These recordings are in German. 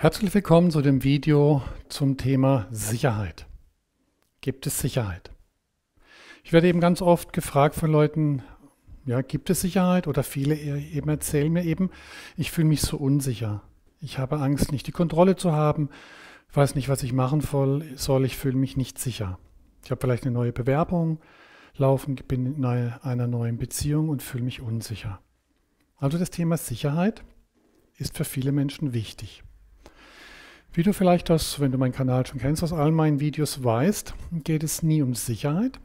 Herzlich willkommen zu dem Video zum Thema Sicherheit. Gibt es Sicherheit? Ich werde eben ganz oft gefragt von Leuten, ja, gibt es Sicherheit? Oder viele eben erzählen mir eben, ich fühle mich so unsicher. Ich habe Angst, nicht die Kontrolle zu haben, ich weiß nicht, was ich machen soll, ich fühle mich nicht sicher. Ich habe vielleicht eine neue Bewerbung laufen, bin in einer neuen Beziehung und fühle mich unsicher. Also das Thema Sicherheit ist für viele Menschen wichtig. Wie du vielleicht das, wenn du meinen Kanal schon kennst, aus all meinen Videos weißt, geht es nie um Sicherheit,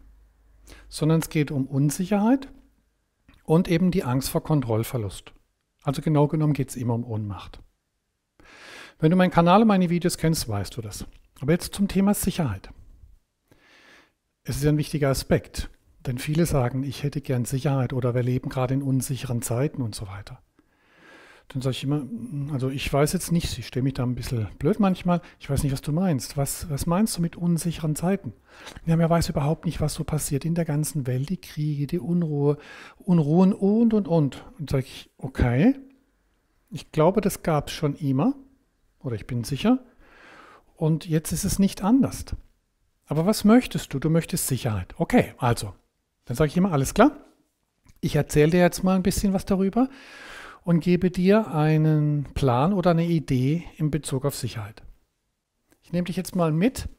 sondern es geht um Unsicherheit und eben die Angst vor Kontrollverlust. Also genau genommen geht es immer um Ohnmacht. Wenn du meinen Kanal und meine Videos kennst, weißt du das. Aber jetzt zum Thema Sicherheit. Es ist ein wichtiger Aspekt, denn viele sagen, ich hätte gern Sicherheit oder wir leben gerade in unsicheren Zeiten und so weiter. Dann sage ich immer, hm, also ich weiß jetzt nicht, ich stelle mich da ein bisschen blöd manchmal, ich weiß nicht, was du meinst. Was, was meinst du mit unsicheren Zeiten? Ja, man weiß überhaupt nicht, was so passiert in der ganzen Welt, die Kriege, die Unruhe, Unruhen und, und, und. Und sage ich, okay, ich glaube, das gab es schon immer, oder ich bin sicher, und jetzt ist es nicht anders. Aber was möchtest du? Du möchtest Sicherheit. Okay, also, dann sage ich immer, alles klar, ich erzähle dir jetzt mal ein bisschen was darüber und gebe dir einen Plan oder eine Idee in Bezug auf Sicherheit. Ich nehme dich jetzt mal mit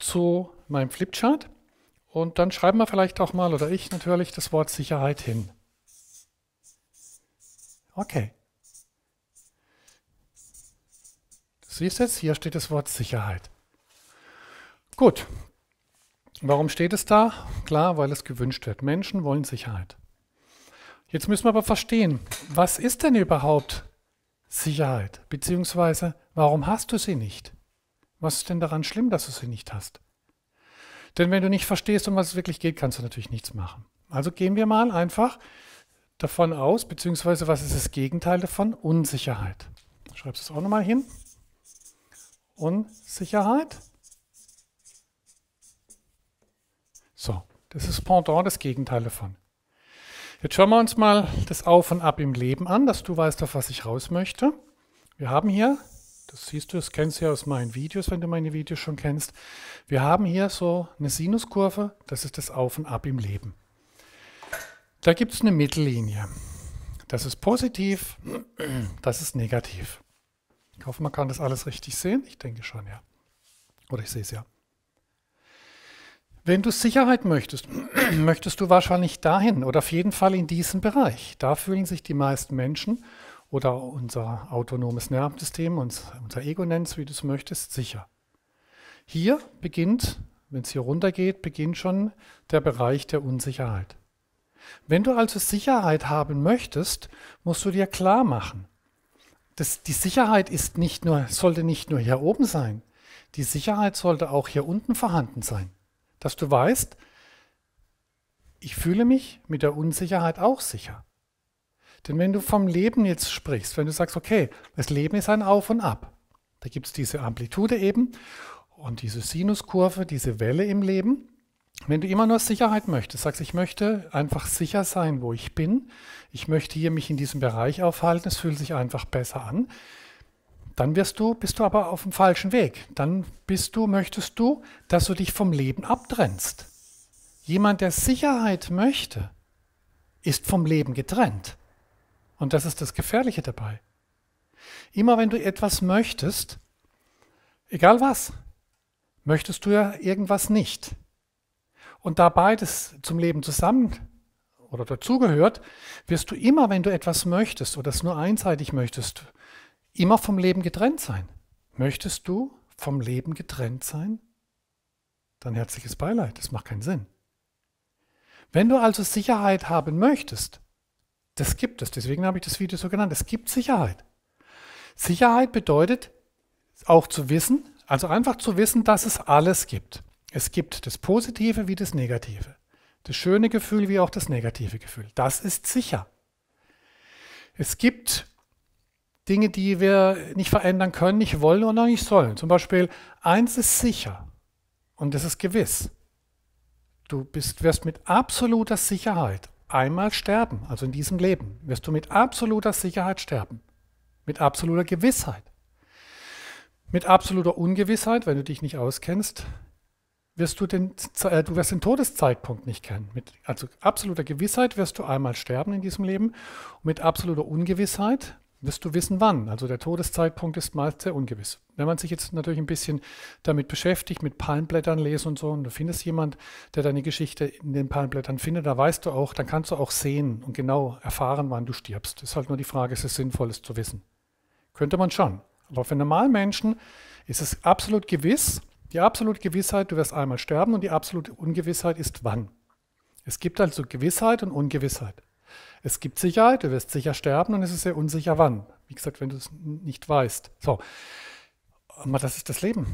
zu meinem Flipchart und dann schreiben wir vielleicht auch mal oder ich natürlich das Wort Sicherheit hin. Okay. Du siehst jetzt, hier steht das Wort Sicherheit. Gut. Warum steht es da? Klar, weil es gewünscht wird. Menschen wollen Sicherheit. Jetzt müssen wir aber verstehen, was ist denn überhaupt Sicherheit? Beziehungsweise, warum hast du sie nicht? Was ist denn daran schlimm, dass du sie nicht hast? Denn wenn du nicht verstehst, um was es wirklich geht, kannst du natürlich nichts machen. Also gehen wir mal einfach davon aus, beziehungsweise was ist das Gegenteil davon? Unsicherheit. Schreibst du es auch nochmal hin? Unsicherheit. So, das ist Pendant, das Gegenteil davon. Jetzt schauen wir uns mal das Auf und Ab im Leben an, dass du weißt, auf was ich raus möchte. Wir haben hier, das siehst du, das kennst du ja aus meinen Videos, wenn du meine Videos schon kennst, wir haben hier so eine Sinuskurve, das ist das Auf und Ab im Leben. Da gibt es eine Mittellinie. Das ist positiv, das ist negativ. Ich hoffe, man kann das alles richtig sehen. Ich denke schon, ja. Oder ich sehe es ja. Wenn du Sicherheit möchtest, möchtest du wahrscheinlich dahin oder auf jeden Fall in diesen Bereich. Da fühlen sich die meisten Menschen oder unser autonomes Nervensystem, unser Ego nennt es, wie du es möchtest, sicher. Hier beginnt, wenn es hier runtergeht, beginnt schon der Bereich der Unsicherheit. Wenn du also Sicherheit haben möchtest, musst du dir klar machen, dass die Sicherheit ist nicht nur, sollte nicht nur hier oben sein, die Sicherheit sollte auch hier unten vorhanden sein dass du weißt, ich fühle mich mit der Unsicherheit auch sicher. Denn wenn du vom Leben jetzt sprichst, wenn du sagst, okay, das Leben ist ein Auf und Ab, da gibt es diese Amplitude eben und diese Sinuskurve, diese Welle im Leben. Wenn du immer nur Sicherheit möchtest, sagst, ich möchte einfach sicher sein, wo ich bin, ich möchte hier mich in diesem Bereich aufhalten, es fühlt sich einfach besser an, dann wirst du, bist du aber auf dem falschen Weg. Dann bist du, möchtest du, dass du dich vom Leben abtrennst. Jemand, der Sicherheit möchte, ist vom Leben getrennt. Und das ist das Gefährliche dabei. Immer wenn du etwas möchtest, egal was, möchtest du ja irgendwas nicht. Und da beides zum Leben zusammen oder dazugehört, wirst du immer, wenn du etwas möchtest oder es nur einseitig möchtest, immer vom Leben getrennt sein. Möchtest du vom Leben getrennt sein? Dann herzliches Beileid, das macht keinen Sinn. Wenn du also Sicherheit haben möchtest, das gibt es, deswegen habe ich das Video so genannt, es gibt Sicherheit. Sicherheit bedeutet auch zu wissen, also einfach zu wissen, dass es alles gibt. Es gibt das Positive wie das Negative. Das schöne Gefühl wie auch das negative Gefühl. Das ist sicher. Es gibt Dinge, die wir nicht verändern können, nicht wollen und auch nicht sollen. Zum Beispiel, eins ist sicher und das ist gewiss. Du bist, wirst mit absoluter Sicherheit einmal sterben, also in diesem Leben, wirst du mit absoluter Sicherheit sterben. Mit absoluter Gewissheit. Mit absoluter Ungewissheit, wenn du dich nicht auskennst, wirst du den, äh, du wirst den Todeszeitpunkt nicht kennen. Mit, also absoluter Gewissheit wirst du einmal sterben in diesem Leben. Und mit absoluter Ungewissheit wirst du wissen, wann. Also der Todeszeitpunkt ist meist sehr ungewiss. Wenn man sich jetzt natürlich ein bisschen damit beschäftigt, mit Palmblättern lesen und so, und du findest jemand, der deine Geschichte in den Palmblättern findet, da weißt du auch, dann kannst du auch sehen und genau erfahren, wann du stirbst. Ist halt nur die Frage, ist es sinnvoll, es zu wissen? Könnte man schon. Aber für normalen Menschen ist es absolut gewiss, die absolute Gewissheit, du wirst einmal sterben und die absolute Ungewissheit ist wann. Es gibt also Gewissheit und Ungewissheit. Es gibt Sicherheit, du wirst sicher sterben und es ist sehr unsicher wann. Wie gesagt, wenn du es nicht weißt. So, aber das ist das Leben.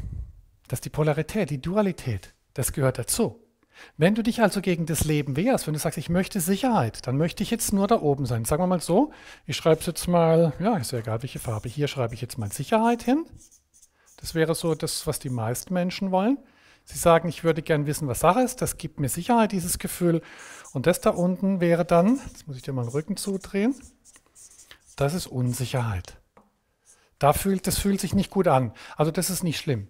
Das ist die Polarität, die Dualität. Das gehört dazu. Wenn du dich also gegen das Leben wehrst, wenn du sagst, ich möchte Sicherheit, dann möchte ich jetzt nur da oben sein. Sagen wir mal so, ich schreibe es jetzt mal, ja, ist ja egal, welche Farbe. Hier schreibe ich jetzt mal Sicherheit hin. Das wäre so das, was die meisten Menschen wollen. Sie sagen, ich würde gern wissen, was Sache ist. Das gibt mir Sicherheit, dieses Gefühl. Und das da unten wäre dann, jetzt muss ich dir mal den Rücken zudrehen, das ist Unsicherheit. Da fühlt, das fühlt sich nicht gut an. Also das ist nicht schlimm.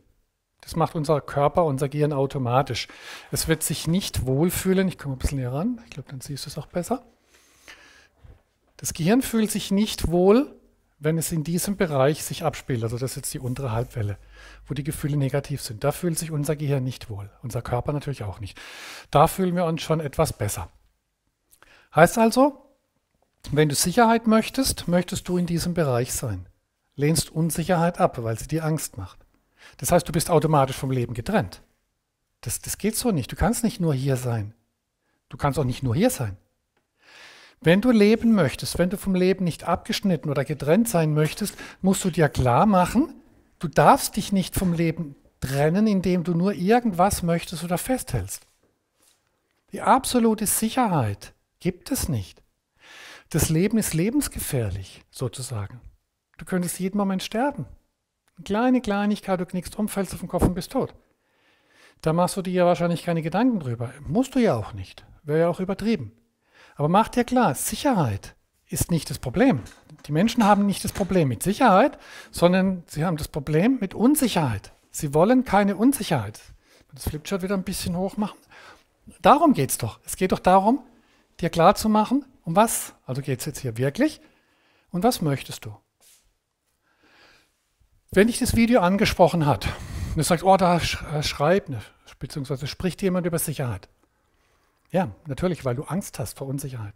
Das macht unser Körper, unser Gehirn automatisch. Es wird sich nicht wohlfühlen. Ich komme ein bisschen näher ran. Ich glaube, dann siehst du es auch besser. Das Gehirn fühlt sich nicht wohl, wenn es in diesem Bereich sich abspielt, also das ist jetzt die untere Halbwelle, wo die Gefühle negativ sind, da fühlt sich unser Gehirn nicht wohl, unser Körper natürlich auch nicht. Da fühlen wir uns schon etwas besser. Heißt also, wenn du Sicherheit möchtest, möchtest du in diesem Bereich sein. Lehnst Unsicherheit ab, weil sie dir Angst macht. Das heißt, du bist automatisch vom Leben getrennt. Das, das geht so nicht. Du kannst nicht nur hier sein. Du kannst auch nicht nur hier sein. Wenn du leben möchtest, wenn du vom Leben nicht abgeschnitten oder getrennt sein möchtest, musst du dir klar machen, du darfst dich nicht vom Leben trennen, indem du nur irgendwas möchtest oder festhältst. Die absolute Sicherheit gibt es nicht. Das Leben ist lebensgefährlich, sozusagen. Du könntest jeden Moment sterben. Eine kleine Kleinigkeit, du knickst um, fällst auf den Kopf und bist tot. Da machst du dir ja wahrscheinlich keine Gedanken drüber. Musst du ja auch nicht. Wäre ja auch übertrieben. Aber mach dir klar, Sicherheit ist nicht das Problem. Die Menschen haben nicht das Problem mit Sicherheit, sondern sie haben das Problem mit Unsicherheit. Sie wollen keine Unsicherheit. Das Flipchart wieder ein bisschen hoch machen. Darum geht es doch. Es geht doch darum, dir klarzumachen, um was, also geht es jetzt hier wirklich, und was möchtest du? Wenn dich das Video angesprochen hat, und du sagst, oh, da äh, schreibt, ne, beziehungsweise spricht jemand über Sicherheit, ja, natürlich, weil du Angst hast vor Unsicherheit.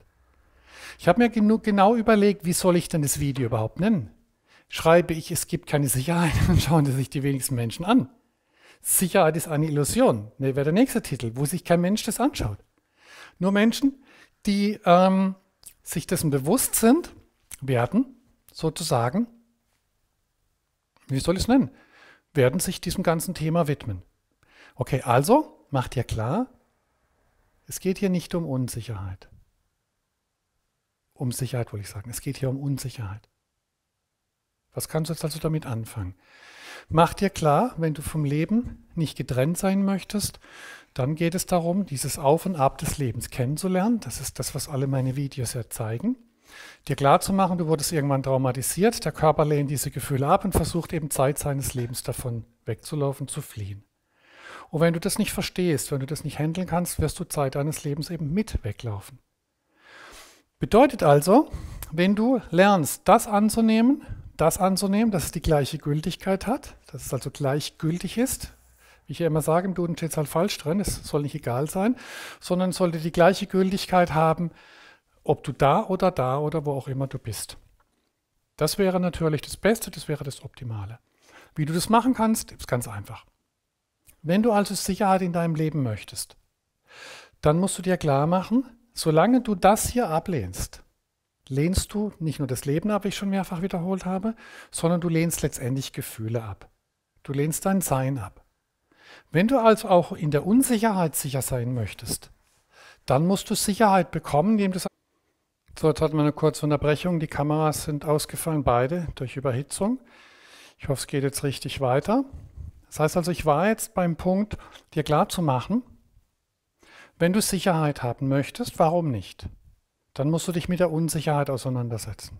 Ich habe mir genug genau überlegt, wie soll ich denn das Video überhaupt nennen? Schreibe ich, es gibt keine Sicherheit, dann schauen sich die wenigsten Menschen an. Sicherheit ist eine Illusion. Ne, wäre der nächste Titel, wo sich kein Mensch das anschaut. Nur Menschen, die ähm, sich dessen bewusst sind, werden sozusagen, wie soll ich es nennen, werden sich diesem ganzen Thema widmen. Okay, also macht dir klar, es geht hier nicht um Unsicherheit. Um Sicherheit wollte ich sagen. Es geht hier um Unsicherheit. Was kannst du jetzt also damit anfangen? Mach dir klar, wenn du vom Leben nicht getrennt sein möchtest, dann geht es darum, dieses Auf und Ab des Lebens kennenzulernen. Das ist das, was alle meine Videos ja zeigen. Dir klar zu machen, du wurdest irgendwann traumatisiert, der Körper lehnt diese Gefühle ab und versucht eben Zeit seines Lebens davon wegzulaufen, zu fliehen. Und wenn du das nicht verstehst, wenn du das nicht handeln kannst, wirst du Zeit deines Lebens eben mit weglaufen. Bedeutet also, wenn du lernst, das anzunehmen, das anzunehmen, dass es die gleiche Gültigkeit hat, dass es also gleichgültig ist, wie ich ja immer sage, im Duden steht es halt falsch drin, es soll nicht egal sein, sondern sollte die gleiche Gültigkeit haben, ob du da oder da oder wo auch immer du bist. Das wäre natürlich das Beste, das wäre das Optimale. Wie du das machen kannst, ist ganz einfach. Wenn du also Sicherheit in deinem Leben möchtest, dann musst du dir klar machen, solange du das hier ablehnst, lehnst du nicht nur das Leben ab, wie ich schon mehrfach wiederholt habe, sondern du lehnst letztendlich Gefühle ab. Du lehnst dein Sein ab. Wenn du also auch in der Unsicherheit sicher sein möchtest, dann musst du Sicherheit bekommen, indem du So, jetzt hatten wir eine kurze Unterbrechung. Die Kameras sind ausgefallen, beide durch Überhitzung. Ich hoffe, es geht jetzt richtig weiter. Das heißt also, ich war jetzt beim Punkt, dir klarzumachen, wenn du Sicherheit haben möchtest, warum nicht? Dann musst du dich mit der Unsicherheit auseinandersetzen.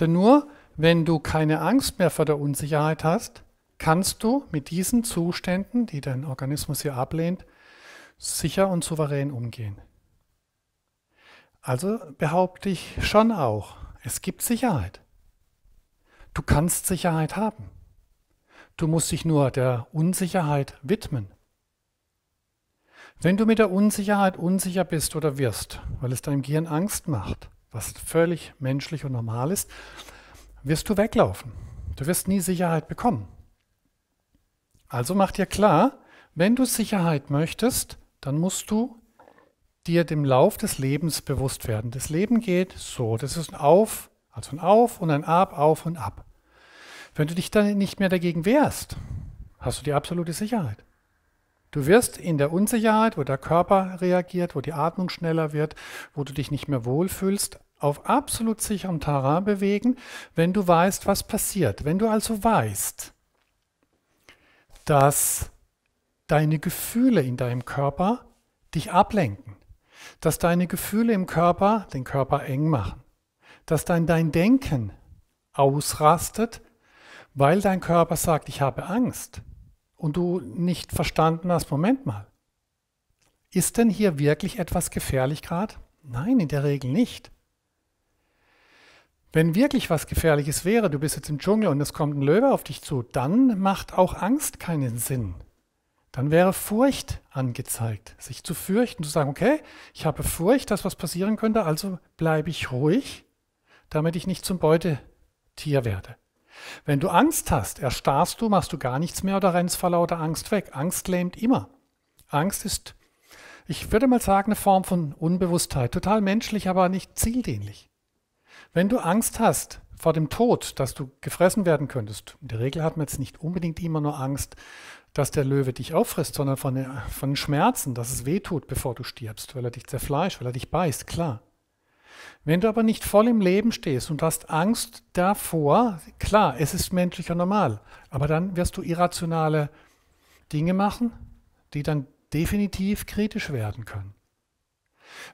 Denn nur wenn du keine Angst mehr vor der Unsicherheit hast, kannst du mit diesen Zuständen, die dein Organismus hier ablehnt, sicher und souverän umgehen. Also behaupte ich schon auch, es gibt Sicherheit. Du kannst Sicherheit haben. Du musst dich nur der Unsicherheit widmen. Wenn du mit der Unsicherheit unsicher bist oder wirst, weil es deinem Gehirn Angst macht, was völlig menschlich und normal ist, wirst du weglaufen. Du wirst nie Sicherheit bekommen. Also mach dir klar, wenn du Sicherheit möchtest, dann musst du dir dem Lauf des Lebens bewusst werden. Das Leben geht so, das ist ein Auf, also ein Auf und ein Ab, Auf und Ab. Wenn du dich dann nicht mehr dagegen wehrst, hast du die absolute Sicherheit. Du wirst in der Unsicherheit, wo der Körper reagiert, wo die Atmung schneller wird, wo du dich nicht mehr wohlfühlst, auf absolut sicherem Terrain bewegen, wenn du weißt, was passiert. Wenn du also weißt, dass deine Gefühle in deinem Körper dich ablenken, dass deine Gefühle im Körper den Körper eng machen, dass dein, dein Denken ausrastet weil dein Körper sagt, ich habe Angst und du nicht verstanden hast, Moment mal, ist denn hier wirklich etwas gefährlich gerade? Nein, in der Regel nicht. Wenn wirklich was Gefährliches wäre, du bist jetzt im Dschungel und es kommt ein Löwe auf dich zu, dann macht auch Angst keinen Sinn. Dann wäre Furcht angezeigt, sich zu fürchten, zu sagen, okay, ich habe Furcht, dass was passieren könnte, also bleibe ich ruhig, damit ich nicht zum Beutetier werde. Wenn du Angst hast, erstarrst du, machst du gar nichts mehr oder rennst vor lauter Angst weg. Angst lähmt immer. Angst ist, ich würde mal sagen, eine Form von Unbewusstheit. Total menschlich, aber nicht zieldienlich. Wenn du Angst hast vor dem Tod, dass du gefressen werden könntest, in der Regel hat man jetzt nicht unbedingt immer nur Angst, dass der Löwe dich auffrisst, sondern von, äh, von Schmerzen, dass es weh tut, bevor du stirbst, weil er dich zerfleischt, weil er dich beißt, klar. Wenn du aber nicht voll im Leben stehst und hast Angst davor, klar, es ist menschlich und normal, aber dann wirst du irrationale Dinge machen, die dann definitiv kritisch werden können.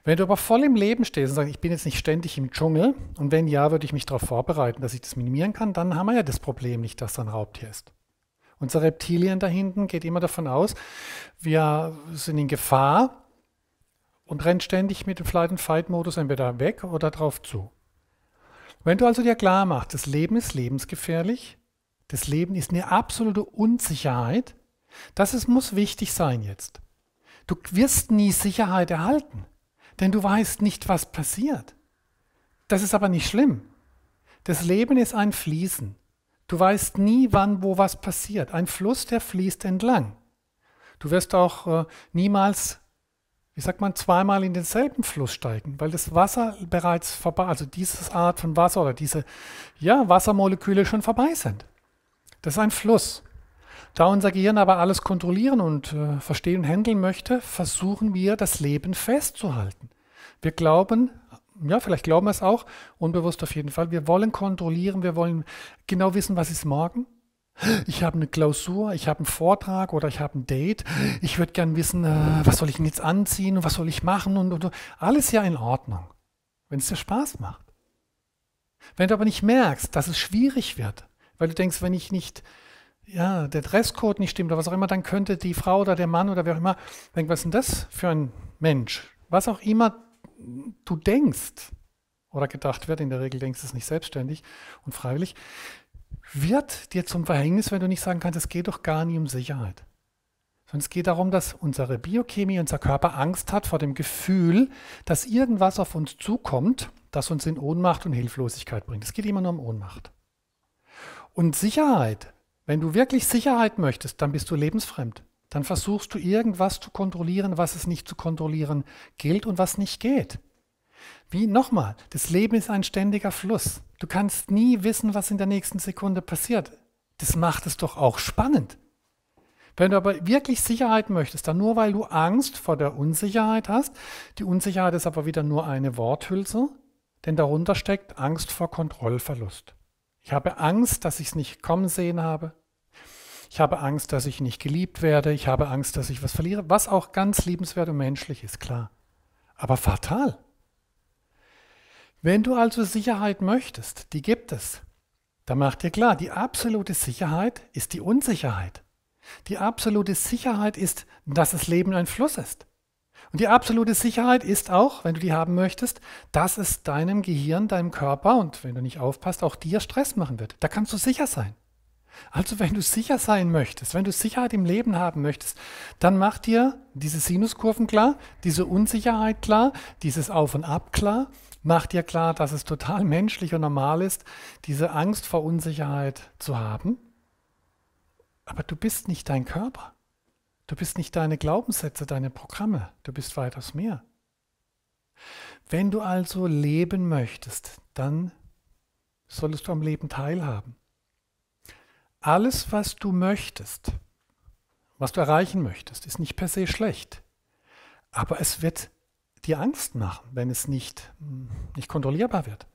Wenn du aber voll im Leben stehst und sagst, ich bin jetzt nicht ständig im Dschungel und wenn ja, würde ich mich darauf vorbereiten, dass ich das minimieren kann, dann haben wir ja das Problem nicht, dass da ein Raubtier ist. Unser Reptilien da hinten geht immer davon aus, wir sind in Gefahr und rennt ständig mit dem Flight-and-Fight-Modus entweder weg oder drauf zu. Wenn du also dir klar machst, das Leben ist lebensgefährlich, das Leben ist eine absolute Unsicherheit, das ist, muss wichtig sein jetzt. Du wirst nie Sicherheit erhalten, denn du weißt nicht, was passiert. Das ist aber nicht schlimm. Das Leben ist ein Fließen. Du weißt nie, wann, wo was passiert. Ein Fluss, der fließt entlang. Du wirst auch äh, niemals wie sagt man, zweimal in denselben Fluss steigen, weil das Wasser bereits vorbei, also diese Art von Wasser oder diese ja, Wassermoleküle schon vorbei sind. Das ist ein Fluss. Da unser Gehirn aber alles kontrollieren und äh, verstehen und handeln möchte, versuchen wir, das Leben festzuhalten. Wir glauben, ja, vielleicht glauben wir es auch, unbewusst auf jeden Fall, wir wollen kontrollieren, wir wollen genau wissen, was ist morgen, ich habe eine Klausur, ich habe einen Vortrag oder ich habe ein Date. Ich würde gern wissen, äh, was soll ich denn jetzt anziehen und was soll ich machen und, und, und. alles ja in Ordnung, wenn es dir Spaß macht. Wenn du aber nicht merkst, dass es schwierig wird, weil du denkst, wenn ich nicht, ja, der Dresscode nicht stimmt oder was auch immer, dann könnte die Frau oder der Mann oder wer auch immer denken, was ist denn das für ein Mensch? Was auch immer du denkst oder gedacht wird, in der Regel denkst du es nicht selbstständig und freiwillig, wird dir zum Verhängnis, wenn du nicht sagen kannst, es geht doch gar nicht um Sicherheit. Sondern es geht darum, dass unsere Biochemie, unser Körper Angst hat vor dem Gefühl, dass irgendwas auf uns zukommt, das uns in Ohnmacht und Hilflosigkeit bringt. Es geht immer nur um Ohnmacht. Und Sicherheit, wenn du wirklich Sicherheit möchtest, dann bist du lebensfremd. Dann versuchst du irgendwas zu kontrollieren, was es nicht zu kontrollieren gilt und was nicht geht. Wie nochmal, das Leben ist ein ständiger Fluss. Du kannst nie wissen, was in der nächsten Sekunde passiert. Das macht es doch auch spannend. Wenn du aber wirklich Sicherheit möchtest, dann nur weil du Angst vor der Unsicherheit hast, die Unsicherheit ist aber wieder nur eine Worthülse, denn darunter steckt Angst vor Kontrollverlust. Ich habe Angst, dass ich es nicht kommen sehen habe. Ich habe Angst, dass ich nicht geliebt werde. Ich habe Angst, dass ich was verliere, was auch ganz liebenswert und menschlich ist, klar. Aber fatal. Wenn du also Sicherheit möchtest, die gibt es, dann mach dir klar, die absolute Sicherheit ist die Unsicherheit. Die absolute Sicherheit ist, dass das Leben ein Fluss ist. Und die absolute Sicherheit ist auch, wenn du die haben möchtest, dass es deinem Gehirn, deinem Körper und wenn du nicht aufpasst, auch dir Stress machen wird. Da kannst du sicher sein. Also wenn du sicher sein möchtest, wenn du Sicherheit im Leben haben möchtest, dann mach dir diese Sinuskurven klar, diese Unsicherheit klar, dieses Auf und Ab klar. Mach dir klar, dass es total menschlich und normal ist, diese Angst vor Unsicherheit zu haben. Aber du bist nicht dein Körper. Du bist nicht deine Glaubenssätze, deine Programme. Du bist weitaus mehr. Wenn du also leben möchtest, dann solltest du am Leben teilhaben alles, was du möchtest, was du erreichen möchtest, ist nicht per se schlecht. Aber es wird dir Angst machen, wenn es nicht, hm, nicht kontrollierbar wird.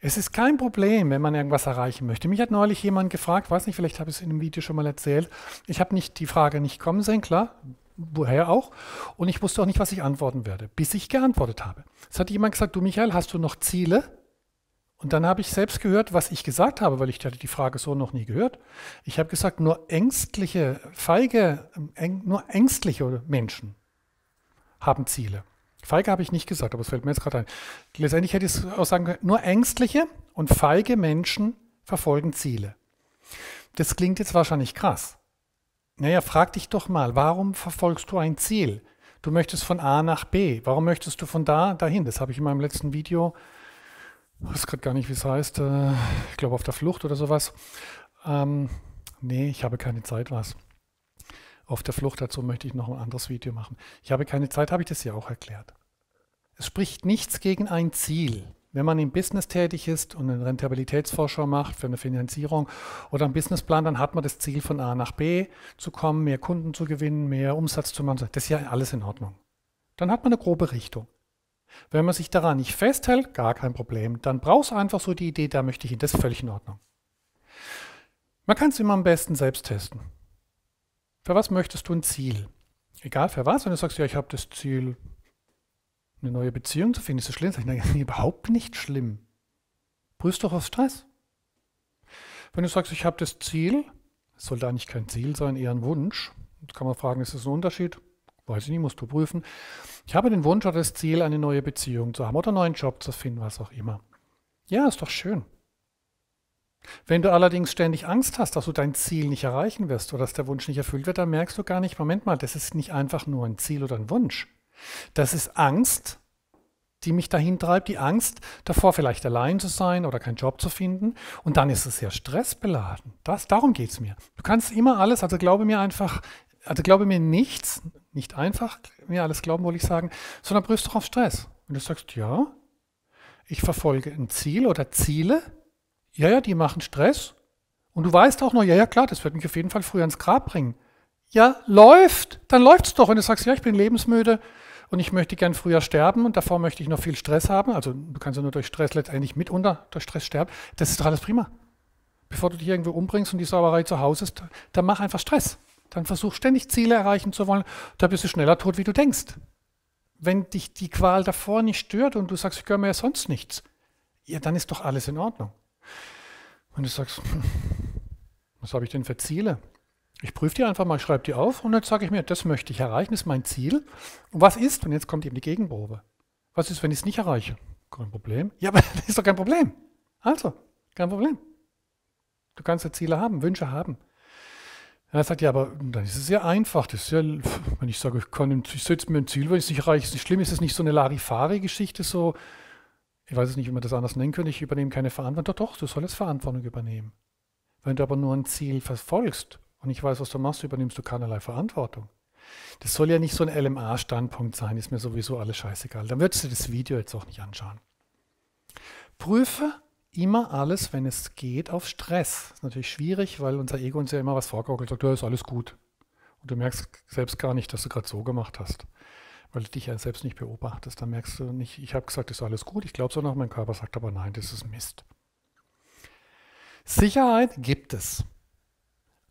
Es ist kein Problem, wenn man irgendwas erreichen möchte. Mich hat neulich jemand gefragt, weiß nicht, vielleicht habe ich es in einem Video schon mal erzählt. Ich habe nicht die Frage nicht kommen sehen, klar, woher auch. Und ich wusste auch nicht, was ich antworten werde, bis ich geantwortet habe. Es hat jemand gesagt, du Michael, hast du noch Ziele? Und dann habe ich selbst gehört, was ich gesagt habe, weil ich hatte die Frage so noch nie gehört. Ich habe gesagt, nur ängstliche, feige, ähm, äng, nur ängstliche Menschen haben Ziele. Feige habe ich nicht gesagt, aber es fällt mir jetzt gerade ein. Letztendlich hätte ich es auch sagen können, nur ängstliche und feige Menschen verfolgen Ziele. Das klingt jetzt wahrscheinlich krass. Naja, frag dich doch mal, warum verfolgst du ein Ziel? Du möchtest von A nach B. Warum möchtest du von da dahin? Das habe ich in meinem letzten Video ich weiß gerade gar nicht, wie es heißt. Äh, ich glaube, auf der Flucht oder sowas. Ähm, nee, ich habe keine Zeit, was. Auf der Flucht dazu möchte ich noch ein anderes Video machen. Ich habe keine Zeit, habe ich das ja auch erklärt. Es spricht nichts gegen ein Ziel. Wenn man im Business tätig ist und eine Rentabilitätsvorschau macht für eine Finanzierung oder einen Businessplan, dann hat man das Ziel, von A nach B zu kommen, mehr Kunden zu gewinnen, mehr Umsatz zu machen. Das ist ja alles in Ordnung. Dann hat man eine grobe Richtung. Wenn man sich daran nicht festhält, gar kein Problem. Dann brauchst du einfach so die Idee, da möchte ich hin. Das ist völlig in Ordnung. Man kann es immer am besten selbst testen. Für was möchtest du ein Ziel? Egal für was, wenn du sagst, ja, ich habe das Ziel, eine neue Beziehung zu finden, ist das schlimm? Sag ich, nein, überhaupt nicht schlimm. Prüfst doch auf Stress. Wenn du sagst, ich habe das Ziel, es sollte eigentlich kein Ziel sein, eher ein Wunsch. Jetzt kann man fragen, ist das ein Unterschied? Weiß ich nicht, musst du prüfen. Ich habe den Wunsch oder das Ziel, eine neue Beziehung zu haben oder einen neuen Job zu finden, was auch immer. Ja, ist doch schön. Wenn du allerdings ständig Angst hast, dass du dein Ziel nicht erreichen wirst oder dass der Wunsch nicht erfüllt wird, dann merkst du gar nicht, Moment mal, das ist nicht einfach nur ein Ziel oder ein Wunsch. Das ist Angst, die mich dahin treibt, die Angst davor, vielleicht allein zu sein oder keinen Job zu finden. Und dann ist es sehr stressbeladen. Das, darum geht es mir. Du kannst immer alles, also glaube mir einfach, also glaube mir nichts, nicht einfach, mir alles glauben, wollte ich sagen, sondern prüfst doch auf Stress. Und du sagst, ja, ich verfolge ein Ziel oder Ziele, ja, ja, die machen Stress. Und du weißt auch noch, ja, ja, klar, das wird mich auf jeden Fall früher ins Grab bringen. Ja, läuft, dann läuft's doch. Wenn du sagst, ja, ich bin lebensmüde und ich möchte gern früher sterben und davor möchte ich noch viel Stress haben, also du kannst ja nur durch Stress letztendlich mitunter durch Stress sterben, das ist doch alles prima. Bevor du dich irgendwo umbringst und die Sauerei zu Hause ist, dann mach einfach Stress dann versuch ständig Ziele erreichen zu wollen, da bist du schneller tot, wie du denkst. Wenn dich die Qual davor nicht stört und du sagst, ich gehöre mir ja sonst nichts, ja, dann ist doch alles in Ordnung. Und du sagst, hm, was habe ich denn für Ziele? Ich prüfe die einfach mal, schreibe die auf und dann sage ich mir, das möchte ich erreichen, das ist mein Ziel. Und was ist? Und jetzt kommt eben die Gegenprobe. Was ist, wenn ich es nicht erreiche? Kein Problem. Ja, aber das ist doch kein Problem. Also, kein Problem. Du kannst ja Ziele haben, Wünsche haben. Er sagt, ja, aber dann ist es ja einfach. Das ist ja, wenn ich sage, ich, kann, ich setze mir ein Ziel, wenn es nicht reicht, ist nicht schlimm, ist es nicht so eine Larifari-Geschichte, so, ich weiß es nicht, wie man das anders nennen könnte, ich übernehme keine Verantwortung. Doch, doch, du sollst Verantwortung übernehmen. Wenn du aber nur ein Ziel verfolgst und ich weiß, was du machst, übernimmst du keinerlei Verantwortung. Das soll ja nicht so ein LMA-Standpunkt sein, ist mir sowieso alles scheißegal. Dann würdest du das Video jetzt auch nicht anschauen. Prüfe, immer alles, wenn es geht, auf Stress. Das ist natürlich schwierig, weil unser Ego uns ja immer was vorgaukelt, sagt, ja, ist alles gut. Und du merkst selbst gar nicht, dass du gerade so gemacht hast, weil du dich ja selbst nicht beobachtest. Dann merkst du nicht, ich habe gesagt, ist alles gut, ich glaube so noch, mein Körper sagt aber nein, das ist Mist. Sicherheit gibt es.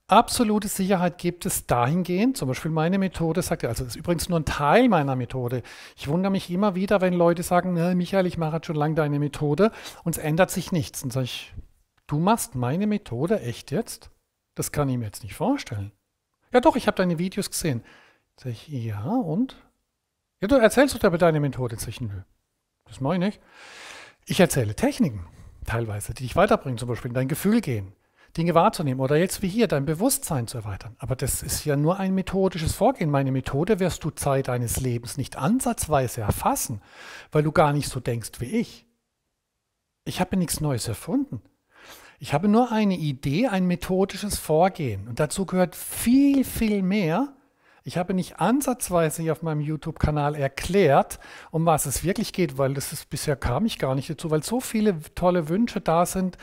Absolute Sicherheit gibt es dahingehend, zum Beispiel meine Methode sagt ja, also das ist übrigens nur ein Teil meiner Methode. Ich wundere mich immer wieder, wenn Leute sagen, Michael, ich mache schon lange deine Methode und es ändert sich nichts. Und sage ich, du machst meine Methode echt jetzt? Das kann ich mir jetzt nicht vorstellen. Ja doch, ich habe deine Videos gesehen. Sag ich, ja und? Ja, du erzählst doch über deine Methode. Sag ich, nö, das mache ich nicht. Ich erzähle Techniken teilweise, die dich weiterbringen, zum Beispiel in dein Gefühl gehen. Dinge wahrzunehmen oder jetzt wie hier dein Bewusstsein zu erweitern. Aber das ist ja nur ein methodisches Vorgehen. Meine Methode wirst du Zeit deines Lebens nicht ansatzweise erfassen, weil du gar nicht so denkst wie ich. Ich habe nichts Neues erfunden. Ich habe nur eine Idee, ein methodisches Vorgehen. Und dazu gehört viel, viel mehr. Ich habe nicht ansatzweise hier auf meinem YouTube-Kanal erklärt, um was es wirklich geht, weil das ist, bisher kam ich gar nicht dazu, weil so viele tolle Wünsche da sind,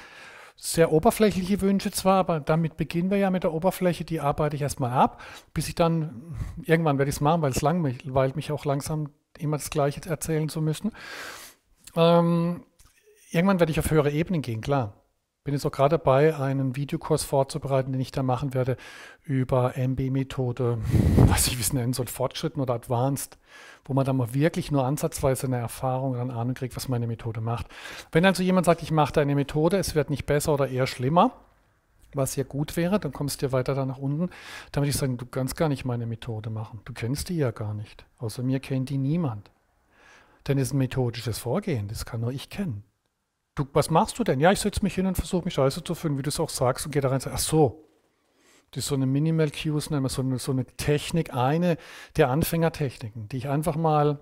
sehr oberflächliche Wünsche zwar, aber damit beginnen wir ja mit der Oberfläche, die arbeite ich erstmal ab, bis ich dann, irgendwann werde ich es machen, weil es langweilt mich auch langsam immer das Gleiche erzählen zu müssen. Ähm, irgendwann werde ich auf höhere Ebenen gehen, klar bin jetzt auch gerade dabei, einen Videokurs vorzubereiten, den ich da machen werde über MB-Methode, was ich wissen es nennen soll, fortgeschritten oder advanced, wo man dann mal wirklich nur ansatzweise eine Erfahrung oder eine Ahnung kriegt, was meine Methode macht. Wenn also jemand sagt, ich mache da eine Methode, es wird nicht besser oder eher schlimmer, was ja gut wäre, dann kommst du dir weiter da nach unten, dann würde ich sagen, du kannst gar nicht meine Methode machen. Du kennst die ja gar nicht. Außer mir kennt die niemand. Denn es ist ein methodisches Vorgehen, das kann nur ich kennen. Du, was machst du denn? Ja, ich setze mich hin und versuche mich scheiße zu fühlen, wie du es auch sagst, und gehe da rein und sage, ach so. Das ist so eine Minimal Cues, nennen so eine, so eine Technik, eine der Anfängertechniken, die ich einfach mal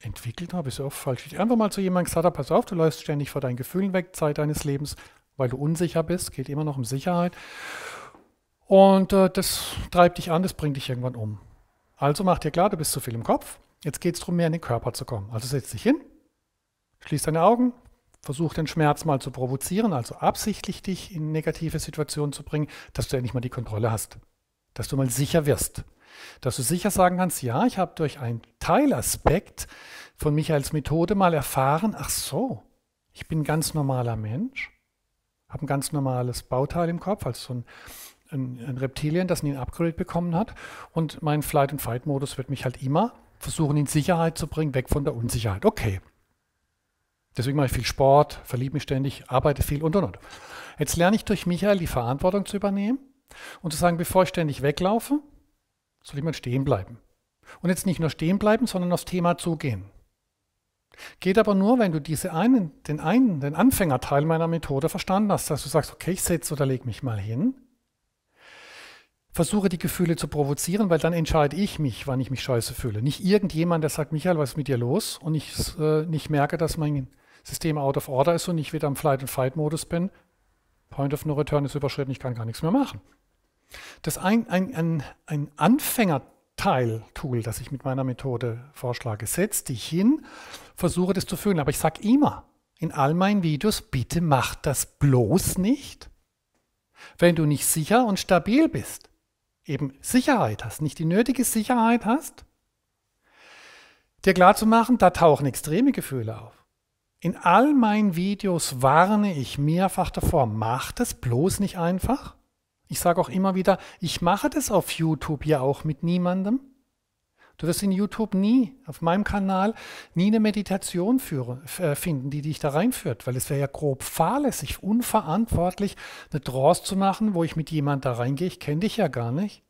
entwickelt habe, ist ja auch falsch. Ich einfach mal zu jemandem gesagt habe, pass auf, du läufst ständig vor deinen Gefühlen weg, Zeit deines Lebens, weil du unsicher bist, geht immer noch um Sicherheit. Und äh, das treibt dich an, das bringt dich irgendwann um. Also mach dir klar, du bist zu viel im Kopf. Jetzt geht es darum, mehr in den Körper zu kommen. Also setz dich hin, Schließ deine Augen, versuch den Schmerz mal zu provozieren, also absichtlich dich in negative Situationen zu bringen, dass du endlich mal die Kontrolle hast, dass du mal sicher wirst, dass du sicher sagen kannst, ja, ich habe durch einen Teilaspekt von Michaels Methode mal erfahren, ach so, ich bin ein ganz normaler Mensch, habe ein ganz normales Bauteil im Kopf, also so ein, ein, ein Reptilien, das nie ein Upgrade bekommen hat und mein Flight-and-Fight-Modus wird mich halt immer versuchen, in Sicherheit zu bringen, weg von der Unsicherheit. Okay, Deswegen mache ich viel Sport, verliebe mich ständig, arbeite viel und und und. Jetzt lerne ich durch Michael die Verantwortung zu übernehmen und zu sagen, bevor ich ständig weglaufe, soll jemand stehen bleiben. Und jetzt nicht nur stehen bleiben, sondern aufs Thema zugehen. Geht aber nur, wenn du diese einen, den einen, den Anfängerteil meiner Methode verstanden hast, dass du sagst, okay, ich setze oder lege mich mal hin. Versuche die Gefühle zu provozieren, weil dann entscheide ich mich, wann ich mich scheiße fühle. Nicht irgendjemand, der sagt, Michael, was ist mit dir los? Und ich äh, nicht merke, dass mein System out of order ist und ich wieder im Flight- and Fight-Modus bin, Point of No Return ist überschritten, ich kann gar nichts mehr machen. Das ein, ein, ein, ein Anfängerteil-Tool, das ich mit meiner Methode vorschlage, setz dich hin, versuche das zu fühlen. Aber ich sage immer in all meinen Videos, bitte mach das bloß nicht, wenn du nicht sicher und stabil bist, eben Sicherheit hast, nicht die nötige Sicherheit hast, dir klarzumachen, da tauchen extreme Gefühle auf. In all meinen Videos warne ich mehrfach davor, macht es bloß nicht einfach. Ich sage auch immer wieder, ich mache das auf YouTube ja auch mit niemandem. Du wirst in YouTube nie, auf meinem Kanal, nie eine Meditation führe, äh, finden, die dich da reinführt, weil es wäre ja grob fahrlässig, unverantwortlich, eine Draws zu machen, wo ich mit jemand da reingehe, ich kenne dich ja gar nicht.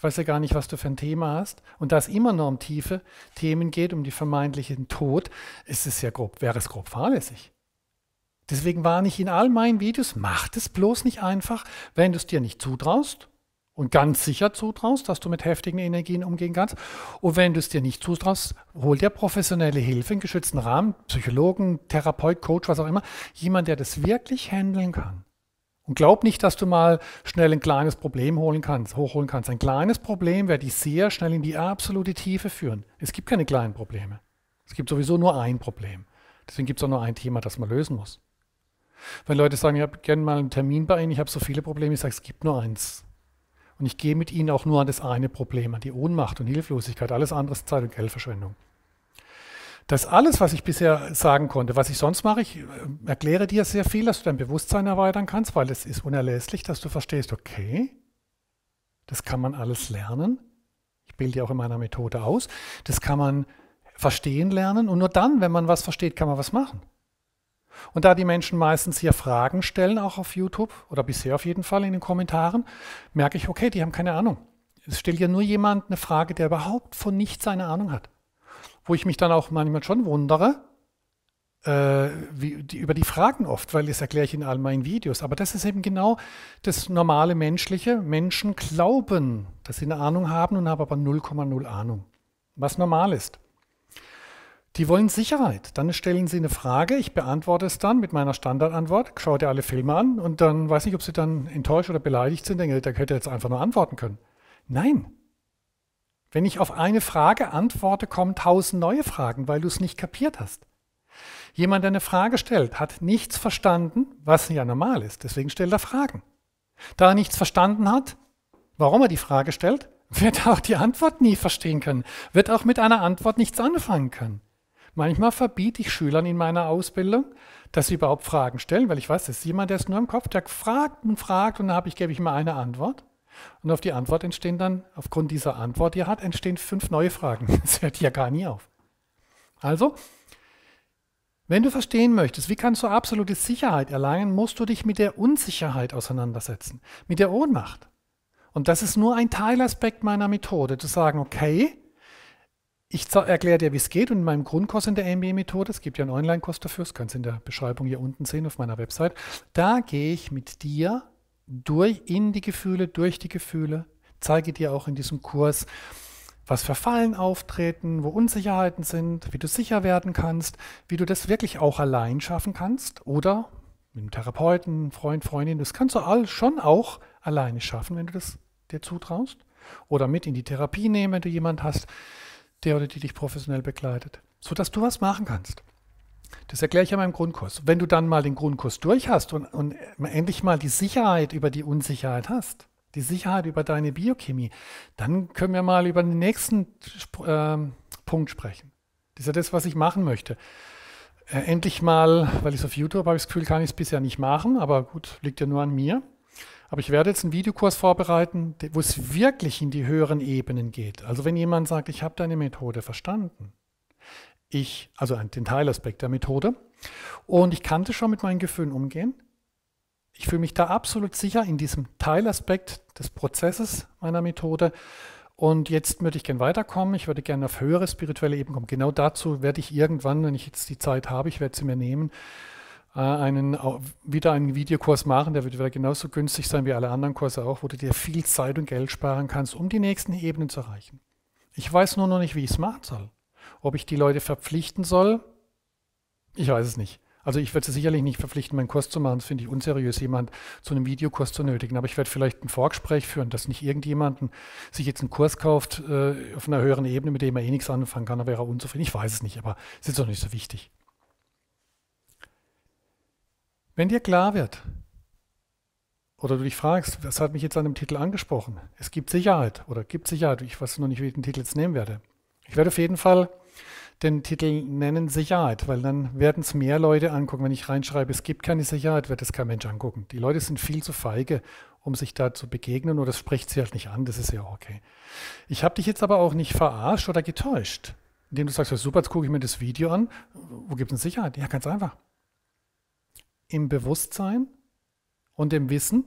Ich weiß ja gar nicht, was du für ein Thema hast. Und da es immer nur um tiefe Themen geht, um die vermeintlichen Tod, ist es ja grob, wäre es grob fahrlässig. Deswegen warne ich in all meinen Videos, mach es bloß nicht einfach, wenn du es dir nicht zutraust und ganz sicher zutraust, dass du mit heftigen Energien umgehen kannst. Und wenn du es dir nicht zutraust, hol dir professionelle Hilfe in geschützten Rahmen, Psychologen, Therapeut, Coach, was auch immer, jemand, der das wirklich handeln kann. Und glaub nicht, dass du mal schnell ein kleines Problem holen kannst, hochholen kannst. Ein kleines Problem wird dich sehr schnell in die absolute Tiefe führen. Es gibt keine kleinen Probleme. Es gibt sowieso nur ein Problem. Deswegen gibt es auch nur ein Thema, das man lösen muss. Wenn Leute sagen, ich habe gerne mal einen Termin bei Ihnen, ich habe so viele Probleme, ich sage, es gibt nur eins. Und ich gehe mit Ihnen auch nur an das eine Problem, an die Ohnmacht und Hilflosigkeit. Alles andere ist Zeit- und Geldverschwendung. Das alles, was ich bisher sagen konnte, was ich sonst mache, ich äh, erkläre dir sehr viel, dass du dein Bewusstsein erweitern kannst, weil es ist unerlässlich, dass du verstehst, okay, das kann man alles lernen. Ich bilde ja auch in meiner Methode aus. Das kann man verstehen lernen und nur dann, wenn man was versteht, kann man was machen. Und da die Menschen meistens hier Fragen stellen, auch auf YouTube oder bisher auf jeden Fall in den Kommentaren, merke ich, okay, die haben keine Ahnung. Es stellt ja nur jemand eine Frage, der überhaupt von nichts eine Ahnung hat wo ich mich dann auch manchmal schon wundere, äh, wie, die, über die Fragen oft, weil das erkläre ich in all meinen Videos. Aber das ist eben genau das normale Menschliche. Menschen glauben, dass sie eine Ahnung haben und haben aber 0,0 Ahnung. Was normal ist. Die wollen Sicherheit. Dann stellen sie eine Frage, ich beantworte es dann mit meiner Standardantwort, schau dir alle Filme an und dann weiß ich, ob sie dann enttäuscht oder beleidigt sind, denke, der hätte jetzt einfach nur antworten können. Nein, wenn ich auf eine Frage antworte, kommen tausend neue Fragen, weil du es nicht kapiert hast. Jemand, der eine Frage stellt, hat nichts verstanden, was ja normal ist. Deswegen stellt er Fragen. Da er nichts verstanden hat, warum er die Frage stellt, wird er auch die Antwort nie verstehen können, wird auch mit einer Antwort nichts anfangen können. Manchmal verbiete ich Schülern in meiner Ausbildung, dass sie überhaupt Fragen stellen, weil ich weiß, es ist jemand, der ist nur im Kopf, der fragt und fragt und dann habe ich, gebe ich mal eine Antwort. Und auf die Antwort entstehen dann, aufgrund dieser Antwort, die er hat, entstehen fünf neue Fragen. Das hört ja gar nie auf. Also, wenn du verstehen möchtest, wie kannst du absolute Sicherheit erlangen, musst du dich mit der Unsicherheit auseinandersetzen, mit der Ohnmacht. Und das ist nur ein Teilaspekt meiner Methode, zu sagen, okay, ich erkläre dir, wie es geht und in meinem Grundkurs in der MBA-Methode, es gibt ja einen Online-Kurs dafür, das kannst du in der Beschreibung hier unten sehen auf meiner Website, da gehe ich mit dir durch, in die Gefühle, durch die Gefühle. Zeige dir auch in diesem Kurs, was für Fallen auftreten, wo Unsicherheiten sind, wie du sicher werden kannst, wie du das wirklich auch allein schaffen kannst oder mit einem Therapeuten, Freund, Freundin. Das kannst du all, schon auch alleine schaffen, wenn du das dir zutraust. Oder mit in die Therapie nehmen, wenn du jemanden hast, der oder die dich professionell begleitet, sodass du was machen kannst. Das erkläre ich ja meinem Grundkurs. Wenn du dann mal den Grundkurs durch hast und, und endlich mal die Sicherheit über die Unsicherheit hast, die Sicherheit über deine Biochemie, dann können wir mal über den nächsten äh, Punkt sprechen. Das ist ja das, was ich machen möchte. Äh, endlich mal, weil ich es auf YouTube habe, ich das Gefühl, kann ich es bisher nicht machen, aber gut, liegt ja nur an mir. Aber ich werde jetzt einen Videokurs vorbereiten, wo es wirklich in die höheren Ebenen geht. Also wenn jemand sagt, ich habe deine Methode verstanden, ich, also den Teilaspekt der Methode. Und ich kannte schon mit meinen Gefühlen umgehen. Ich fühle mich da absolut sicher in diesem Teilaspekt des Prozesses meiner Methode. Und jetzt würde ich gerne weiterkommen. Ich würde gerne auf höhere spirituelle Ebene kommen. Genau dazu werde ich irgendwann, wenn ich jetzt die Zeit habe, ich werde sie mir nehmen, äh, einen, wieder einen Videokurs machen. Der wird wieder genauso günstig sein wie alle anderen Kurse auch, wo du dir viel Zeit und Geld sparen kannst, um die nächsten Ebenen zu erreichen. Ich weiß nur noch nicht, wie ich es machen soll. Ob ich die Leute verpflichten soll, ich weiß es nicht. Also ich werde sie sicherlich nicht verpflichten, meinen Kurs zu machen. Das finde ich unseriös, jemand zu einem Videokurs zu nötigen. Aber ich werde vielleicht ein Vorgespräch führen, dass nicht irgendjemanden sich jetzt einen Kurs kauft äh, auf einer höheren Ebene, mit dem er eh nichts anfangen kann. Da wäre er unzufrieden. Ich weiß es nicht, aber es ist doch nicht so wichtig. Wenn dir klar wird, oder du dich fragst, was hat mich jetzt an dem Titel angesprochen? Es gibt Sicherheit oder gibt Sicherheit, ich weiß noch nicht, wie ich den Titel jetzt nehmen werde. Ich werde auf jeden Fall den Titel nennen Sicherheit, weil dann werden es mehr Leute angucken. Wenn ich reinschreibe, es gibt keine Sicherheit, wird es kein Mensch angucken. Die Leute sind viel zu feige, um sich da zu begegnen oder es spricht sie halt nicht an, das ist ja okay. Ich habe dich jetzt aber auch nicht verarscht oder getäuscht, indem du sagst, super, jetzt gucke ich mir das Video an. Wo gibt es Sicherheit? Ja, ganz einfach. Im Bewusstsein und im Wissen,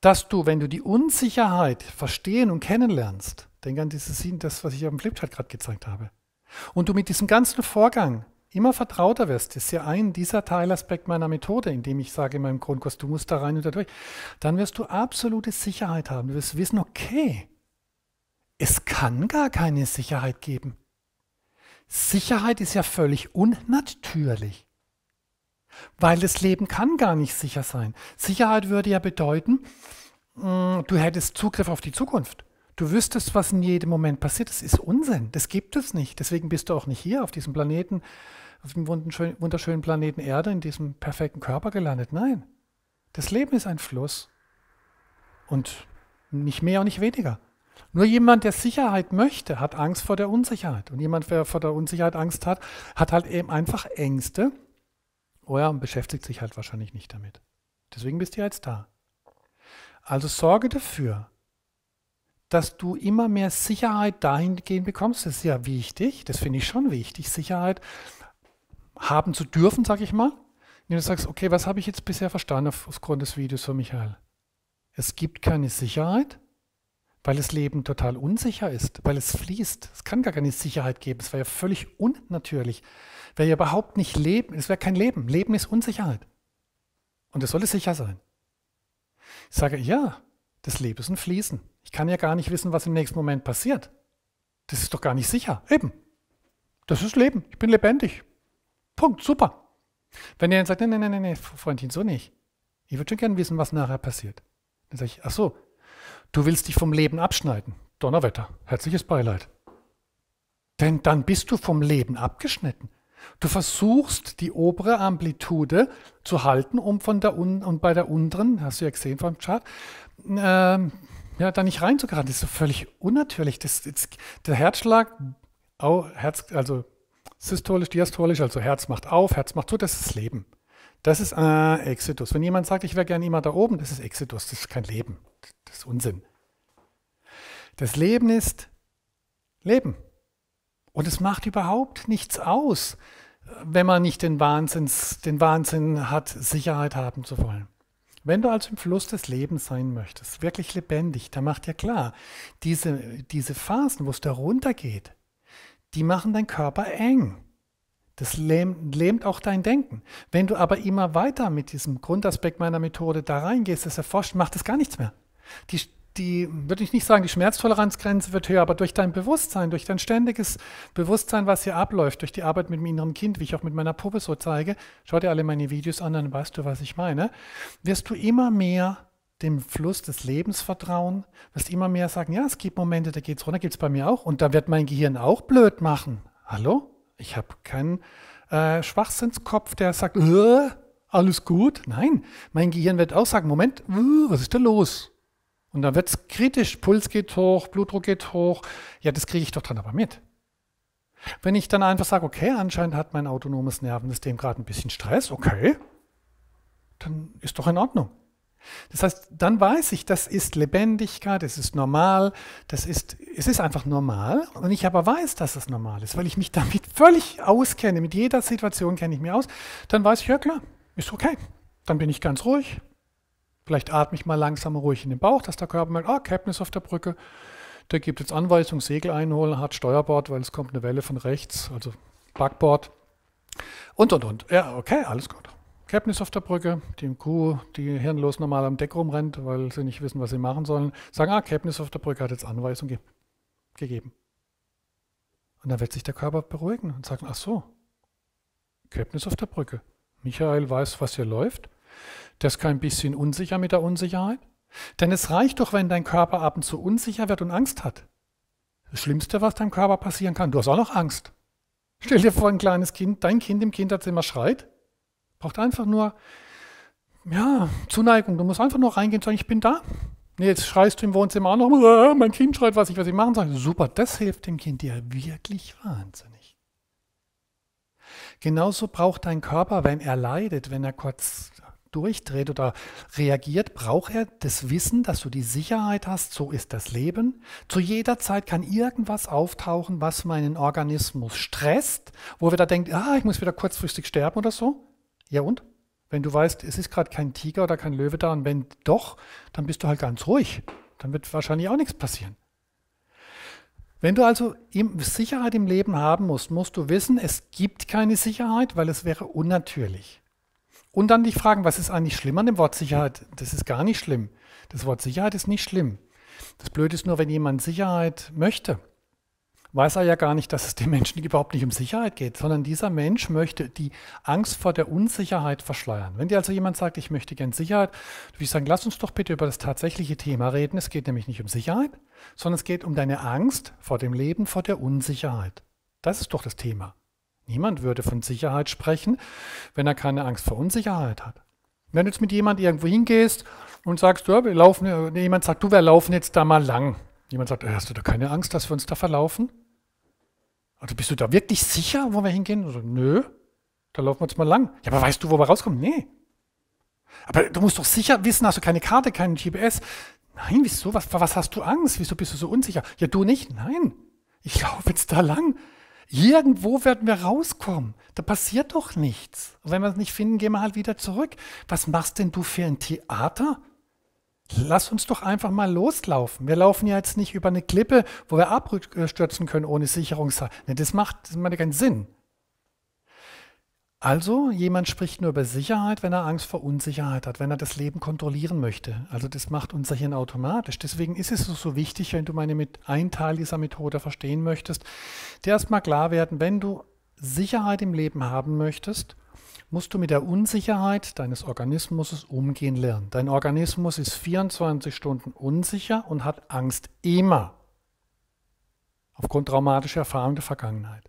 dass du, wenn du die Unsicherheit verstehen und kennenlernst, Denk an dieses Sinn, das, was ich auf dem Flipchart gerade gezeigt habe. Und du mit diesem ganzen Vorgang immer vertrauter wirst, ist ja ein dieser Teilaspekt meiner Methode, indem ich sage in meinem Grundkurs, du musst da rein und da durch, dann wirst du absolute Sicherheit haben. Du wirst wissen, okay, es kann gar keine Sicherheit geben. Sicherheit ist ja völlig unnatürlich. Weil das Leben kann gar nicht sicher sein. Sicherheit würde ja bedeuten, mm, du hättest Zugriff auf die Zukunft. Du wüsstest, was in jedem Moment passiert. Das ist Unsinn. Das gibt es nicht. Deswegen bist du auch nicht hier auf diesem Planeten, auf dem wunderschönen Planeten Erde, in diesem perfekten Körper gelandet. Nein. Das Leben ist ein Fluss. Und nicht mehr und nicht weniger. Nur jemand, der Sicherheit möchte, hat Angst vor der Unsicherheit. Und jemand, der vor der Unsicherheit Angst hat, hat halt eben einfach Ängste. Oh ja, und beschäftigt sich halt wahrscheinlich nicht damit. Deswegen bist du jetzt da. Also sorge dafür, dass du immer mehr Sicherheit dahingehend bekommst. Das ist ja wichtig, das finde ich schon wichtig, Sicherheit haben zu dürfen, sage ich mal. Wenn du sagst, okay, was habe ich jetzt bisher verstanden aufgrund des Videos von Michael? Es gibt keine Sicherheit, weil das Leben total unsicher ist, weil es fließt. Es kann gar keine Sicherheit geben. Es wäre ja völlig unnatürlich. Wäre ja überhaupt nicht Leben. Es wäre kein Leben. Leben ist Unsicherheit. Und es sollte sicher sein. Ich sage, ja, das Leben ist ein Fließen. Ich kann ja gar nicht wissen, was im nächsten Moment passiert. Das ist doch gar nicht sicher. Eben. Das ist Leben. Ich bin lebendig. Punkt. Super. Wenn ihr dann sagt, nein, nein, nein, nein, Freundchen, so nicht. Ich würde schon gerne wissen, was nachher passiert. Dann sage ich, ach so, du willst dich vom Leben abschneiden. Donnerwetter. Herzliches Beileid. Denn dann bist du vom Leben abgeschnitten. Du versuchst, die obere Amplitude zu halten, um von der un und bei der unteren, hast du ja gesehen vom Chart, ähm, ja, da nicht reinzugeraten. Das ist so völlig unnatürlich. Das, das, der Herzschlag, au, Herz, also systolisch, diastolisch, also Herz macht auf, Herz macht zu, das ist Leben. Das ist äh, Exitus. Wenn jemand sagt, ich wäre gerne immer da oben, das ist Exodus, das ist kein Leben. Das ist Unsinn. Das Leben ist Leben. Und es macht überhaupt nichts aus, wenn man nicht den, Wahnsinns, den Wahnsinn hat, Sicherheit haben zu wollen. Wenn du also im Fluss des Lebens sein möchtest, wirklich lebendig, dann macht dir klar, diese, diese Phasen, wo es da runtergeht, die machen deinen Körper eng. Das lähmt, auch dein Denken. Wenn du aber immer weiter mit diesem Grundaspekt meiner Methode da reingehst, das erforscht, macht es gar nichts mehr. Die, die, würde ich nicht sagen, die Schmerztoleranzgrenze wird höher, aber durch dein Bewusstsein, durch dein ständiges Bewusstsein, was hier abläuft, durch die Arbeit mit dem inneren Kind, wie ich auch mit meiner Puppe so zeige, schau dir alle meine Videos an, dann weißt du, was ich meine, wirst du immer mehr dem Fluss des Lebens vertrauen, wirst immer mehr sagen, ja, es gibt Momente, da geht's runter, gibt es bei mir auch, und da wird mein Gehirn auch blöd machen. Hallo? Ich habe keinen äh, Schwachsinnskopf, der sagt, äh, alles gut. Nein, mein Gehirn wird auch sagen, Moment, äh, was ist da los? Und dann wird es kritisch, Puls geht hoch, Blutdruck geht hoch. Ja, das kriege ich doch dann aber mit. Wenn ich dann einfach sage, okay, anscheinend hat mein autonomes Nervensystem gerade ein bisschen Stress, okay, dann ist doch in Ordnung. Das heißt, dann weiß ich, das ist Lebendigkeit, es ist normal, das ist, es ist einfach normal. Und ich aber weiß, dass es normal ist, weil ich mich damit völlig auskenne, mit jeder Situation kenne ich mich aus, dann weiß ich, ja klar, ist okay. Dann bin ich ganz ruhig, Vielleicht atme ich mal langsam ruhig in den Bauch, dass der Körper merkt, ah, Captain ist auf der Brücke. Der gibt jetzt Anweisung, Segel einholen, hat Steuerbord, weil es kommt eine Welle von rechts, also Backbord. Und, und, und. Ja, okay, alles gut. Captain ist auf der Brücke, die Crew, die hirnlos normal am Deck rumrennt, weil sie nicht wissen, was sie machen sollen, sagen, ah, Captain ist auf der Brücke, hat jetzt Anweisung ge gegeben. Und dann wird sich der Körper beruhigen und sagen, ach so, Captain ist auf der Brücke. Michael weiß, was hier läuft. Das ist kein bisschen unsicher mit der Unsicherheit? Denn es reicht doch, wenn dein Körper ab und zu unsicher wird und Angst hat. Das Schlimmste, was deinem Körper passieren kann, du hast auch noch Angst. Stell dir vor, ein kleines Kind, dein Kind im Kinderzimmer schreit, braucht einfach nur, ja, Zuneigung. Du musst einfach nur reingehen und sagen, ich bin da. Nee, jetzt schreist du im Wohnzimmer auch noch, mein Kind schreit, was ich, was ich machen soll. Super, das hilft dem Kind dir wirklich wahnsinnig. Genauso braucht dein Körper, wenn er leidet, wenn er kurz durchdreht oder reagiert, braucht er das Wissen, dass du die Sicherheit hast, so ist das Leben. Zu jeder Zeit kann irgendwas auftauchen, was meinen Organismus stresst, wo wir da denken, ah, ich muss wieder kurzfristig sterben oder so. Ja und? Wenn du weißt, es ist gerade kein Tiger oder kein Löwe da und wenn doch, dann bist du halt ganz ruhig. Dann wird wahrscheinlich auch nichts passieren. Wenn du also Sicherheit im Leben haben musst, musst du wissen, es gibt keine Sicherheit, weil es wäre unnatürlich. Und dann dich fragen, was ist eigentlich schlimm an dem Wort Sicherheit? Das ist gar nicht schlimm. Das Wort Sicherheit ist nicht schlimm. Das Blöde ist nur, wenn jemand Sicherheit möchte, weiß er ja gar nicht, dass es dem Menschen überhaupt nicht um Sicherheit geht, sondern dieser Mensch möchte die Angst vor der Unsicherheit verschleiern. Wenn dir also jemand sagt, ich möchte gern Sicherheit, du ich sagen, lass uns doch bitte über das tatsächliche Thema reden. Es geht nämlich nicht um Sicherheit, sondern es geht um deine Angst vor dem Leben, vor der Unsicherheit. Das ist doch das Thema. Niemand würde von Sicherheit sprechen, wenn er keine Angst vor Unsicherheit hat. Wenn du jetzt mit jemand irgendwo hingehst und sagst, ja, wir laufen, äh, jemand sagt, du, wir laufen jetzt da mal lang. Jemand sagt, hast du da keine Angst, dass wir uns da verlaufen? Also bist du da wirklich sicher, wo wir hingehen? Also, nö, da laufen wir jetzt mal lang. Ja, aber weißt du, wo wir rauskommen? Nee. Aber du musst doch sicher wissen, hast du keine Karte, keinen GPS? Nein, wieso? Was, was hast du Angst? Wieso bist du so unsicher? Ja, du nicht? Nein. Ich laufe jetzt da lang. Irgendwo werden wir rauskommen. Da passiert doch nichts. Und wenn wir es nicht finden, gehen wir halt wieder zurück. Was machst denn du für ein Theater? Lass uns doch einfach mal loslaufen. Wir laufen ja jetzt nicht über eine Klippe, wo wir abstürzen äh, können ohne Sicherungsseil. Nee, das macht, das macht keinen Sinn. Also, jemand spricht nur über Sicherheit, wenn er Angst vor Unsicherheit hat, wenn er das Leben kontrollieren möchte. Also, das macht unser Hirn automatisch. Deswegen ist es so wichtig, wenn du meine mit einen Teil dieser Methode verstehen möchtest, dir erstmal klar werden, wenn du Sicherheit im Leben haben möchtest, musst du mit der Unsicherheit deines Organismus umgehen lernen. Dein Organismus ist 24 Stunden unsicher und hat Angst immer. Aufgrund traumatischer Erfahrungen der Vergangenheit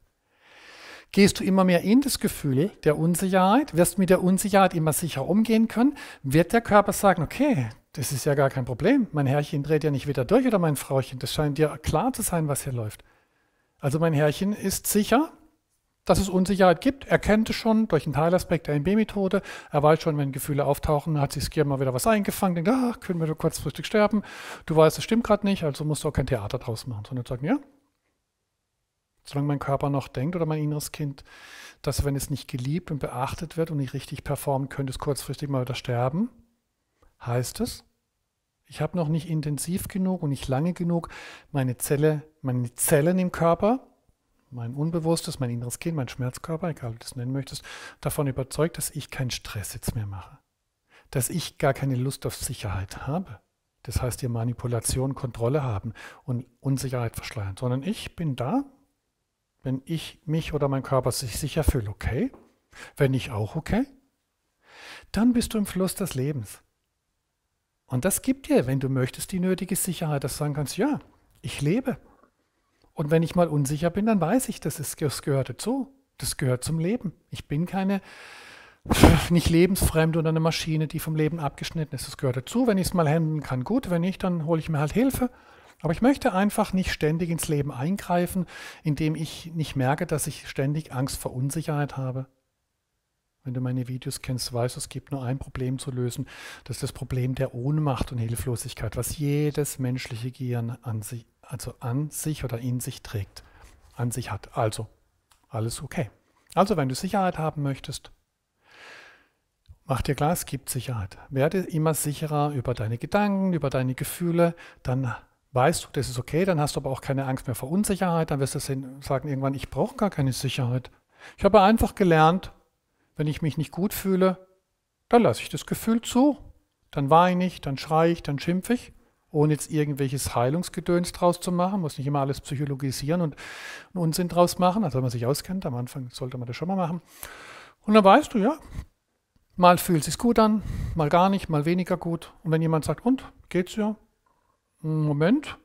gehst du immer mehr in das Gefühl der Unsicherheit, wirst mit der Unsicherheit immer sicher umgehen können, wird der Körper sagen, okay, das ist ja gar kein Problem, mein Herrchen dreht ja nicht wieder durch oder mein Frauchen, das scheint dir klar zu sein, was hier läuft. Also mein Herrchen ist sicher, dass es Unsicherheit gibt. Er kennt es schon durch einen Teilaspekt der NB-Methode. Er weiß schon, wenn Gefühle auftauchen, hat sich Skier mal wieder was eingefangen, denkt, ach, können wir kurzfristig sterben. Du weißt, es stimmt gerade nicht, also musst du auch kein Theater draus machen, sondern sagen, ja, solange mein Körper noch denkt oder mein inneres Kind, dass wenn es nicht geliebt und beachtet wird und nicht richtig performt, könnte es kurzfristig mal wieder sterben. Heißt es, ich habe noch nicht intensiv genug und nicht lange genug meine Zelle, meine Zellen im Körper, mein Unbewusstes, mein inneres Kind, mein Schmerzkörper, egal wie du es nennen möchtest, davon überzeugt, dass ich keinen Stress jetzt mehr mache. Dass ich gar keine Lust auf Sicherheit habe. Das heißt, ihr Manipulation, Kontrolle haben und Unsicherheit verschleiern, sondern ich bin da wenn ich mich oder mein Körper sich sicher fühle, okay? Wenn ich auch okay? Dann bist du im Fluss des Lebens. Und das gibt dir, wenn du möchtest, die nötige Sicherheit, dass du sagen kannst, ja, ich lebe. Und wenn ich mal unsicher bin, dann weiß ich, das, ist, das gehört dazu. Das gehört zum Leben. Ich bin keine, nicht lebensfremd oder eine Maschine, die vom Leben abgeschnitten ist. Das gehört dazu. Wenn ich es mal handeln kann, gut. Wenn nicht, dann hole ich mir halt Hilfe. Aber ich möchte einfach nicht ständig ins Leben eingreifen, indem ich nicht merke, dass ich ständig Angst vor Unsicherheit habe. Wenn du meine Videos kennst, weißt du, es gibt nur ein Problem zu lösen. Das ist das Problem der Ohnmacht und Hilflosigkeit, was jedes menschliche Gehirn an sich, also an sich oder in sich trägt, an sich hat. Also, alles okay. Also, wenn du Sicherheit haben möchtest, Mach dir klar, es gibt Sicherheit. Werde immer sicherer über deine Gedanken, über deine Gefühle, dann weißt du, das ist okay, dann hast du aber auch keine Angst mehr vor Unsicherheit, dann wirst du sagen irgendwann, ich brauche gar keine Sicherheit. Ich habe einfach gelernt, wenn ich mich nicht gut fühle, dann lasse ich das Gefühl zu. Dann weine ich, dann schreie ich, dann schimpfe ich, ohne jetzt irgendwelches Heilungsgedöns draus zu machen. Muss nicht immer alles psychologisieren und Unsinn draus machen. Also wenn man sich auskennt, am Anfang sollte man das schon mal machen. Und dann weißt du, ja, mal fühlt es sich gut an, mal gar nicht, mal weniger gut. Und wenn jemand sagt, und, geht's ja, hm, Moment.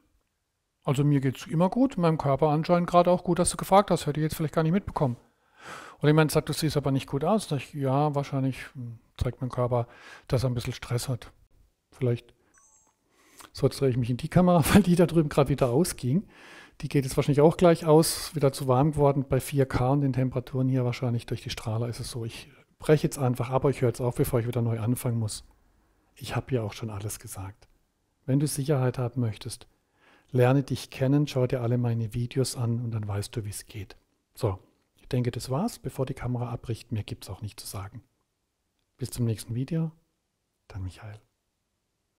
Also mir geht es immer gut, meinem Körper anscheinend gerade auch gut, dass du gefragt hast. Hätte ich jetzt vielleicht gar nicht mitbekommen. Und jemand sagt, du siehst aber nicht gut aus. Ich, ja, wahrscheinlich hm, zeigt mein Körper, dass er ein bisschen Stress hat. Vielleicht. So, jetzt drehe ich mich in die Kamera, weil die da drüben gerade wieder ausging. Die geht jetzt wahrscheinlich auch gleich aus, wieder zu warm geworden bei 4K und den Temperaturen hier wahrscheinlich durch die Strahler ist es so. Ich breche jetzt einfach ab, aber ich höre jetzt auf, bevor ich wieder neu anfangen muss. Ich habe ja auch schon alles gesagt wenn du Sicherheit haben möchtest. Lerne dich kennen, schau dir alle meine Videos an und dann weißt du, wie es geht. So, ich denke, das war's. Bevor die Kamera abbricht, mehr gibt's auch nicht zu sagen. Bis zum nächsten Video. Dein Michael.